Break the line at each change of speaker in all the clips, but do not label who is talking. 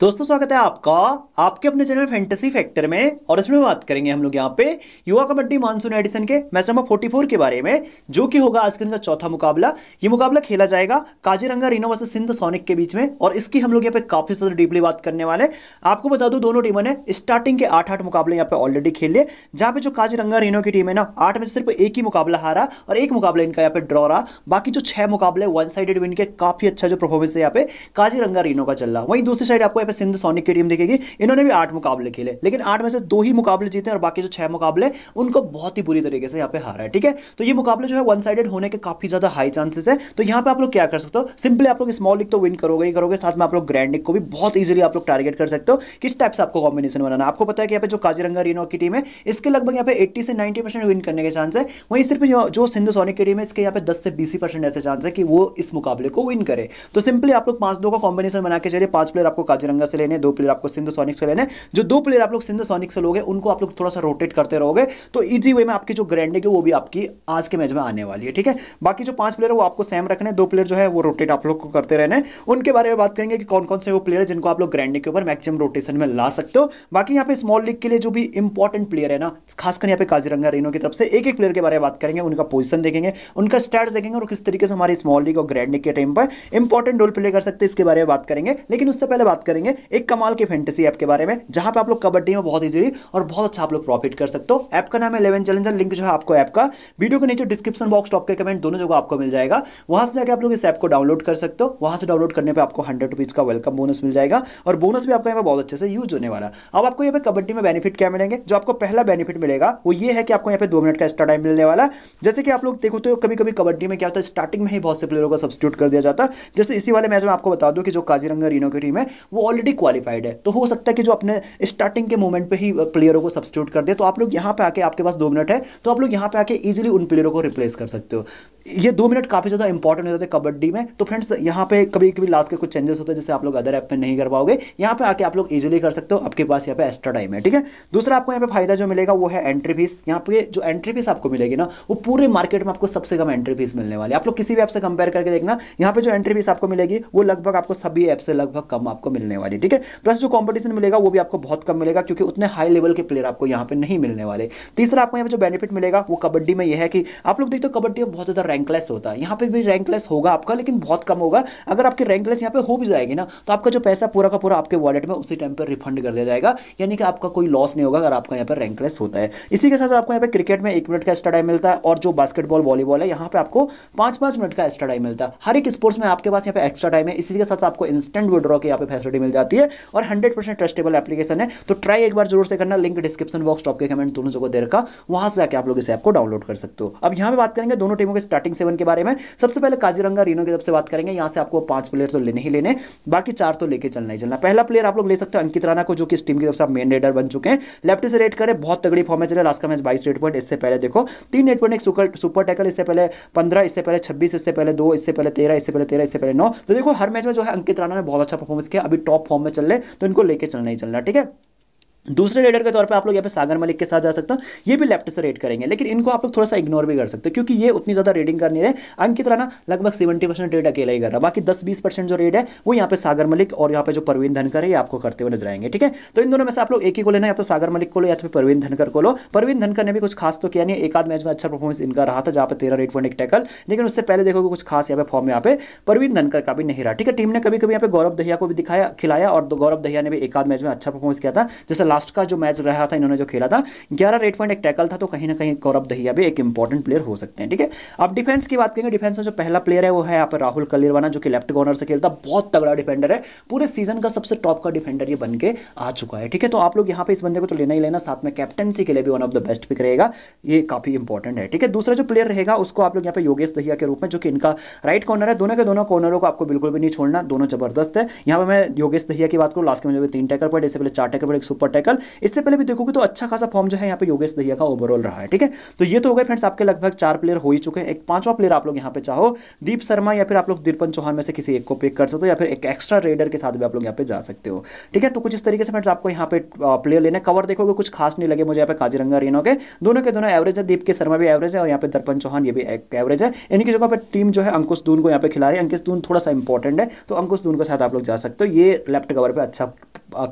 दोस्तों स्वागत है आपका आपके अपने चैनल फैंटेसी फैक्टर में और इसमें बात करेंगे हम लोग यहाँ पे युवा कबड्डी मानसून एडिशन के मैच नंबर फोर के बारे में जो कि होगा आज के दिन का चौथा मुकाबला ये मुकाबला खेला जाएगा Kaziranga Rhinos versus Sindh Sonics के बीच में और इसकी हम लोग यहाँ पे काफी ज्यादा डीपली बात करने वाले आपको बता दू दोनों टीमों ने स्टार्टिंग के आठ आठ मुकाबले यहाँ पे ऑलरेडी खेले जहाँ पे जो काजीरंगा रीनो की टीम है ना आठ में सिर्फ एक ही मुकाबला हारा और एक मुकाबला इनका यहाँ पे ड्रॉ रहा बाकी जो छह मुकाबले वन साइडेड विन के काफी अच्छा जो परफॉर्मेंस है यहाँ पे काजीरंगा रीनो का चल रहा वहीं दूसरी साइड आपको पे सिंध सोनिक की टीम दिखेगी इन्होंने भी आठ मुकाबले खेले लेकिन आठ में से दो ही मुकाबले जीते और बाकी जो छह मुकाबले उनको बहुत ही बुरी तरीके से यहाँ पे हारा है ठीक है तो ये मुकाबले जो है वन साइडेड होने के काफी ज्यादा हाई चांसेस है तो यहाँ पे आप लोग क्या कर सकते हो सिंपली आप लोग स्मॉल लीग तो विन करोगे ही करोगे साथ में आप लोग ग्रैंड लीग को भी बहुत ईजिली आप लोग टारगेट कर सकते हो किस टाइप से आपको कॉम्बिनेशन बनाना आपको पता है कि यहाँ पे जो काजीरंगा रीनो की टीम है इसके लगभग यहाँ पे एट्टी से नाइन्टी परसेंट विन करने के चांस है वहीं सिर्फ जो सिंधु सोनिक की टीम है इसके यहाँ पे दस से बीस परसेंट ऐसे चांस है कि वो इस मुकाबले को विन करे तो सिंपली आप लोग पांच दो का कॉम्बिनेशन बना के चलिए पांच प्लेयर आपको काजीरंगा दरभंगा से लेने दो प्लेयर आपको सिंधु सोनिक से लेने जो दो प्लेयर आप लोग सिंधु सोनिक से लोगे उनको आप लोग थोड़ा सा रोटेट करते रहोगे तो इजी वे में आपकी जो ग्रैंडिंग है वो भी आपकी आज के मैच में आने वाली है ठीक है बाकी जो पांच प्लेयर है वो आपको सेम रखने दो प्लेयर जो है वो रोटेट आप लोग को करते रहने उनके बारे में बात करेंगे कि कौन कौन से वो प्लेयर है जिनको आप लोग ग्रैंडिंग के ऊपर मैक्सिमम रोटेशन में ला सकते हो बाकी यहाँ पे स्मॉल लीग के लिए जो भी इंपॉर्टेंट प्लेयर है ना खासकर यहाँ पे काजीरंगा रेनो की तरफ से एक एक प्लेयर के बारे में बात करेंगे उनका पोजिशन देखेंगे उनका स्टार्ट देखेंगे और किस तरीके से हमारे स्मॉल लीग और ग्रैंड के टाइम पर इंपॉर्टेंट रोल प्ले कर सकते हैं इसके बारे में बात करेंगे लेकिन उससे पहले बात करेंगे करेंगे एक कमाल की फैंटेसी ऐप के बारे में जहां पे आप लोग कबड्डी में बहुत इजीली और बहुत अच्छा आप लोग प्रॉफिट कर सकते हो ऐप का नाम है इलेवन चैलेंजर लिंक जो है आपको ऐप का वीडियो के नीचे डिस्क्रिप्शन बॉक्स टॉप के कमेंट दोनों जगह आपको मिल जाएगा वहां से जाकर आप लोग इस ऐप को डाउनलोड कर सकते हो वहां से डाउनलोड करने पर आपको हंड्रेड रुपीज का वेलकम बोनस मिल जाएगा और बोनस भी आपका यहाँ पर बहुत अच्छे से यूज होने वाला अब आपको यहाँ पर कबड्डी में बेनिफिट क्या मिलेंगे जो आपको पहला बेनिफिट मिलेगा वो ये है कि आपको यहाँ पे दो मिनट का एक्स्ट्रा टाइम मिलने वाला जैसे कि आप लोग देखो तो कभी कभी कबड्डी में क्या होता है स्टार्टिंग में ही बहुत से प्लेयरों का सब्सिट्यूट कर दिया जाता है जैसे इसी वाले मैच में आपको बता दूं कि जो काजीरंगा रीनो की टीम है वो ऑल ऑलरेडी क्वालिफाइड है तो हो सकता है कि जो अपने स्टार्टिंग के मोमेंट पे ही प्लेयरों uh, को सब्सिट्यूट कर दे तो आप लोग यहाँ पे आके आपके पास दो मिनट है तो आप लोग यहाँ पे आके ईजिली उन प्लेयरों को रिप्लेस कर सकते हो ये दो मिनट काफ़ी ज़्यादा इंपॉर्टेंट हो जाते हैं कबड्डी में तो फ्रेंड्स यहाँ पे कभी कभी लास्ट के कुछ चेंजेस होते हैं जैसे आप लोग अदर ऐप में नहीं कर पाओगे यहाँ पे आके आप लोग इजीली कर सकते हो आपके पास यहाँ पे एक्स्ट्रा टाइम है ठीक है दूसरा आपको यहाँ पे फायदा जो मिलेगा वो है एंट्री फीस यहाँ पे जो एंट्री फीस आपको मिलेगी ना वो पूरे मार्केट में आपको सबसे कम एंट्री फीस मिलने वाली आप लोग किसी भी ऐप से कंपेयर करके देखना यहाँ पे जो एंट्री फीस आपको मिलेगी वो लगभग आपको सभी ऐप से लगभग कम आपको मिलने वाली ठीक है प्लस जो कॉम्पिटिशन मिलेगा वो भी आपको बहुत कम मिलेगा क्योंकि उतने हाई लेवल के प्लेयर आपको यहाँ पे नहीं मिलने वाले तीसरा आपको यहाँ पे जो बेनिफिट मिलेगा वो कबड्डी में यह है कि आप लोग देखते हो कबड्डी में बहुत ज़्यादा रैंकलेस होता है यहाँ पे भी रैंकलेस होगा आपका लेकिन बहुत कम होगा अगर आपकी रैंकलेस यहाँ पे हो भी जाएगी ना तो आपका जो पैसा पूरा का पूरा आपके वॉलेट में उसी टाइम पर रिफंड कर दिया जाएगा यानी कि आपका कोई लॉस नहीं होगा अगर आपका यहाँ पर रैंकलेस होता है इसी के साथ आपको यहाँ पर क्रिकेट में एक मिनट का एक्स्ट्रा टाइम मिलता है और जो बास्केटबॉल वॉलीबॉल है यहाँ पर आपको पाँच पाँच मिनट का एक्स्ट्रा टाइम मिलता है हर एक स्पोर्ट्स में आपके पास यहाँ पर एक्स्ट्रा टाइम है इसी के साथ आपको इंस्टेंट विड्रॉ की यहाँ पर फैसिलिटी मिल जाती है और हंड्रेड परसेंट ट्रस्टेबल एप्लीकेशन है तो ट्राई एक बार जरूर से करना लिंक डिस्क्रिप्शन बॉक्स टॉप के कमेंट दोनों जगह दे रखा वहां से जाकर आप लोग इस ऐप को डाउनलोड कर सकते हो अब यहाँ पर बात करेंगे दोनों टीमों के स्टार्ट स्टार्टिंग सेवन के बारे में सबसे पहले काजीरंगा रीनो की तरफ से बात करेंगे यहाँ से आपको पांच प्लेयर तो लेने ही लेने बाकी चार तो लेके चलना ही चलना पहला प्लेयर आप लोग ले सकते हैं अंकित राणा को जो कि इस टीम की तरफ से आप मेन रेडर बन चुके हैं लेफ्ट से रेड करें बहुत तगड़ी फॉर्म में चले लास्ट का मैच बाईस रेड पॉइंट इससे पहले देखो तीन रेड पॉइंट एक सुपर टैकल इससे पहले पंद्रह इससे पहले छब्बीस इससे पहले दो इससे पहले तेरह इससे पहले तेरह इससे पहले नौ तो देखो हर मैच में जो है अंकित राणा ने बहुत अच्छा परफॉर्मेंस किया अभी टॉप फॉर्म में चल रहे तो इनको लेके चलना ही चलना ठीक है दूसरे रेडर के तौर पे आप लोग यहाँ पे सागर मलिक के साथ जा सकते हो ये भी लेफ्ट से रेड करेंगे लेकिन इनको आप लोग थोड़ा सा इग्नोर भी कर सकते हो क्योंकि ये उतनी ज़्यादा रेडिंग कर नहीं रहे अंकित राणा लगभग सेवेंटी परसेंट रेड अकेला ही कर रहा बाकी दस बीस परसेंट जो रेड है वो यहाँ पे सागर मलिक और यहाँ पे जो परवीन धनकर है ये आपको करते हुए नजर आएंगे ठीक है तो इन दोनों में से आप लोग एक ही को लेना या तो सागर मलिक को लो या तो परवीन धनकर को लो परवीन धनकर ने भी कुछ खास तो किया नहीं एक आध मैच में अच्छा परफॉर्मेंस इनका रहा था जहाँ पर तेरह रेड पॉइंट एक टैकल लेकिन उससे पहले देखोगे कुछ खास यहाँ पे फॉर्म यहाँ पे परवीन धनकर का भी नहीं रहा ठीक है टीम ने कभी कभी यहाँ पे गौरव दहिया को भी दिखाया खिलाया और गौरव दहिया ने भी एक आध मैच में अच्छा परफॉर्मेंस किया था जैसे लास्ट का जो मैच रहा था इन्होंने जो खेला था ग्यारह रेट पॉइंट एक टैकल था तो कहीं ना कहीं गौरव दहिया भी एक इंपॉर्टेंट प्लेयर हो सकते हैं ठीक है अब डिफेंस की बात करेंगे डिफेंस में जो पहला प्लेयर है वो है यहाँ पर राहुल कलिरवाना जो कि लेफ्ट कॉर्नर से खेलता बहुत तगड़ा डिफेंडर है पूरे सीजन का सबसे टॉप का डिफेंडर ये बन के आ चुका है ठीक है तो आप लोग यहाँ पे इस बंदे को तो लेना ही लेना साथ में कैप्टनसी के लिए भी one of the best pick रहेगा ये काफी इंपॉर्टेंट है ठीक है दूसरा जो प्लेयर रहेगा उसको आप लोग यहाँ पे योगेश दहिया के रूप में जो कि इनका राइट कॉर्नर है दोनों के दोनों कॉर्नरों को आपको बिल्कुल भी नहीं छोड़ना दोनों जबरदस्त है यहाँ पर मैं योगेश दहिया की बात करूँ लास्ट के मुझे तीन टैकर पॉइंट इससे पहले चार टैकर पॉइंट एक सुपर है कल इससे पहले भी देखोगे तो अच्छा खासा फॉर्म जो है यहाँ पे योगेश दहिया का ओवरऑल रहा है ठीक है तो ये तो हो गए फ्रेंड्स आपके लगभग चार प्लेयर हो ही चुके हैं एक पांचवा प्लेयर आप लोग यहाँ पे चाहो दीप शर्मा या फिर आप लोग दीपन चौहान में से किसी एक को पिक कर सकते हो या फिर एक एक्स्ट्रा रेडर के साथ भी आप लोग यहाँ पे जा सकते हो ठीक है तो कुछ इस तरीके से फ्रेंड्स आपको यहाँ पे प्लेयर लेने कवर देखोगे कुछ खास नहीं लगे मुझे यहाँ पे काजीरंगा रेनो के दोनों के दोनों एवरेज है दीप के शर्मा भी एवरेज है और यहाँ पे दर्पण चौहान ये भी एक एवरेज है इनकी जगह पर टीम जो है अंकुश दून को यहाँ पे खिला रही है अंकुश दून थोड़ा सा इंपॉर्टेंट है तो अंकुश दून के साथ आप लोग जा सकते हो ये लेफ्ट कवर पर अच्छा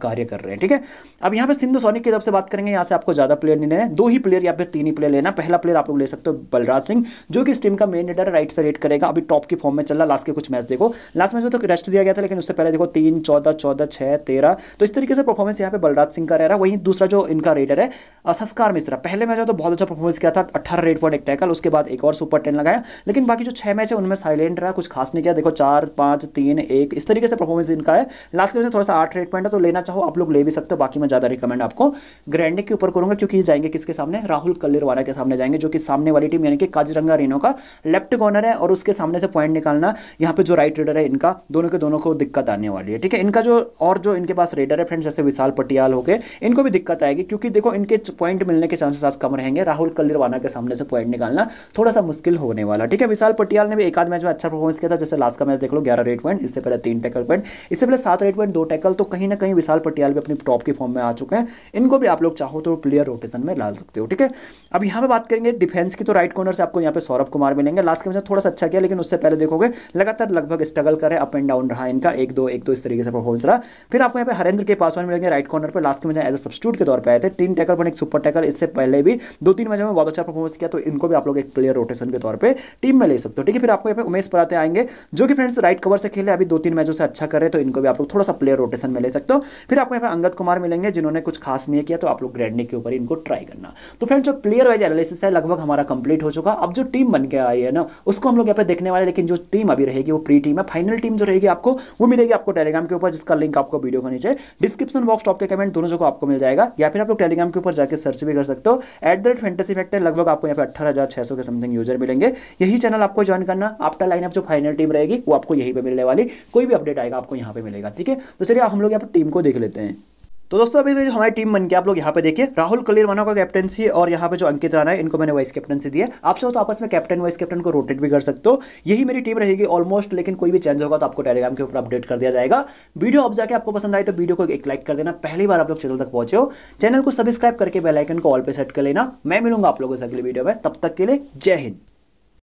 कार्य कर रहे हैं ठीक है अब यहाँ पे सिंधु सोनिक की तरफ से बात करेंगे यहाँ से आपको ज़्यादा प्लेयर नहीं लेना दो ही प्लेयर या फिर तीन ही प्लेयर लेना पहला प्लेयर आप लोग ले सकते हो बलराज सिंह जो कि इस टीम का मेन लीडर राइट से रेट करेगा अभी टॉप की फॉर्म में चल रहा लास्ट के कुछ मैच देखो लास्ट मैच में तो रेस्ट दिया गया था लेकिन उससे पहले देखो तीन चौदह चौदह छह तेरह तो इस तरीके से परफॉर्मेंस यहाँ पे बलराज सिंह का रह रहा वहीं दूसरा जो इनका रेडर है संस्कार मिश्रा पहले मैच में तो बहुत अच्छा परफॉर्मेंस किया था अट्ठारह रेट पॉइंट एक टैकल उसके बाद एक और सुपर टेन लगाया लेकिन बाकी जो छह मैच है उनमें साइलेंट रहा कुछ खास नहीं किया देखो चार पांच तीन एक इस तरीके से परफॉर्मेंस इनका है लास्ट के मैच थोड़ा सा आठ रेट पॉइंट है तो लेना चाहो आप लोग ले भी सकते हो बाकी मैं ज़्यादा रिकमेंड आपको ग्रैंड के ऊपर करूंगा क्योंकि ये जाएंगे किसके सामने राहुल कल्लेरवाला के सामने जाएंगे जो कि सामने वाली टीम यानी कि काजरंगा रेनो का लेफ्ट कॉर्नर है और उसके सामने से पॉइंट निकालना यहाँ पे जो राइट रेडर है इनका दोनों के दोनों को दिक्कत आने वाली है ठीक है इनका जो और जो इनके पास रेडर है फ्रेंड्स जैसे विशाल पटियाल हो गए इनको भी दिक्कत आएगी क्योंकि देखो इनके पॉइंट मिलने के चांसेस आज कम रहेंगे राहुल कल्लेरवाला के सामने से पॉइंट निकालना थोड़ा सा मुश्किल होने वाला ठीक है विशाल पटियाल ने भी एक आध मैच में अच्छा परफॉर्मेंस किया था जैसे लास्ट का मैच देख लो ग्यारह रेट पॉइंट इससे पहले तीन टैकल पॉइंट इससे पहले सात रेट पॉइंट दो टैकल तो कहीं ना कहीं विशाल पटियाल भी अपनी टॉप के फॉर्म में आ चुके हैं इनको भी आप लोग चाहो तो प्लेयर रोटेशन में डाल सकते हो ठीक है अब यहाँ पे बात करेंगे डिफेंस की तो राइट कॉर्नर से आपको यहाँ पे सौरभ कुमार मिलेंगे लास्ट के मैच थोड़ा सा अच्छा किया लेकिन उससे पहले देखोगे लगातार लगभग स्ट्रगल करें अप एंड डाउन रहा इनका एक दो एक दो इस तरीके से परफॉर्मेंस रहा फिर आपको यहाँ पे हरेंद्र के पासवान मिलेंगे राइट कॉर्नर पर लास्ट के मैच एज अ सब्सिट्यूट के तौर पर आए थे टीम टैकल पर एक सुपर टैकल इससे पहले भी दो तीन मैचों में बहुत अच्छा परफॉर्मेंस किया तो इनको भी आप लोग एक प्लेयर रोटेशन के तौर पर टीम में ले सकते हो ठीक है फिर आपको यहाँ पे उमेश पराते आएंगे जो कि फ्रेंड्स राइट कवर से खेले अभी दो तीन मैचों से अच्छा करे तो इनको भी आप लोग थोड़ा सा प्लेयर रोटेशन में ले सकते हो फिर आपको यहाँ पर अंगद कुमार मिलेंगे जिन्होंने कुछ खास नहीं किया तो आप लोग ग्रैंडिंग के ऊपर इनको ट्राई करना तो फ्रेंड्स जो प्लेयर वाइज एनालिसिस है लगभग हमारा कंप्लीट हो चुका अब जो टीम बन के आई है ना उसको हम लोग यहाँ पर देखने वाले लेकिन जो टीम अभी रहेगी वो प्री टीम है फाइनल टीम जो रहेगी आपको वो मिलेगी आपको टेलीग्राम के ऊपर जिसका लिंक आपको वीडियो को नीचे डिस्क्रिप्शन बॉक्स टॉप के कमेंट दोनों जगह आपको मिल जाएगा या फिर आप लोग टेलीग्राम के ऊपर जाकर सर्च भी कर सकते हो at the rate fantasy factor लगभग आपको यहाँ पर अठारह के समथिंग यूजर मिलेंगे यही चैनल आपको ज्वाइन करना आपका लाइनअप जो फाइनल टीम रहेगी वो आपको यहीं पर मिलने वाली कोई भी अपडेट आएगा आपको यहाँ पर मिलेगा ठीक है तो चलिए हम लोग यहाँ पर टीम को देख लेते हैं तो दोस्तों अभी तो जो हमारी टीम बन के आप लोग यहाँ पे देखिए राहुल वनों का कैप्टनसी और यहाँ पे जो अंकित राणा है इनको मैंने वाइस कैप्टनसी दी है आप चाहो तो आपस में कैप्टन वाइस कैप्टन को रोटेट भी कर सकते हो यही मेरी टीम रहेगी ऑलमोस्ट लेकिन कोई भी चेंज होगा तो आपको टेलीग्राम के ऊपर अपडेट कर दिया जाएगा वीडियो अब जाकर आपको पसंद आए तो वीडियो को एक लाइक कर देना पहली बार आप लोग चैनल तक पहुंचे हो चैनल को सब्सक्राइब करके बेलाइकन को ऑल पे सेट कर लेना मैं मिलूंगा आप लोगों से अगले वीडियो में तब तक के लिए जय हिंद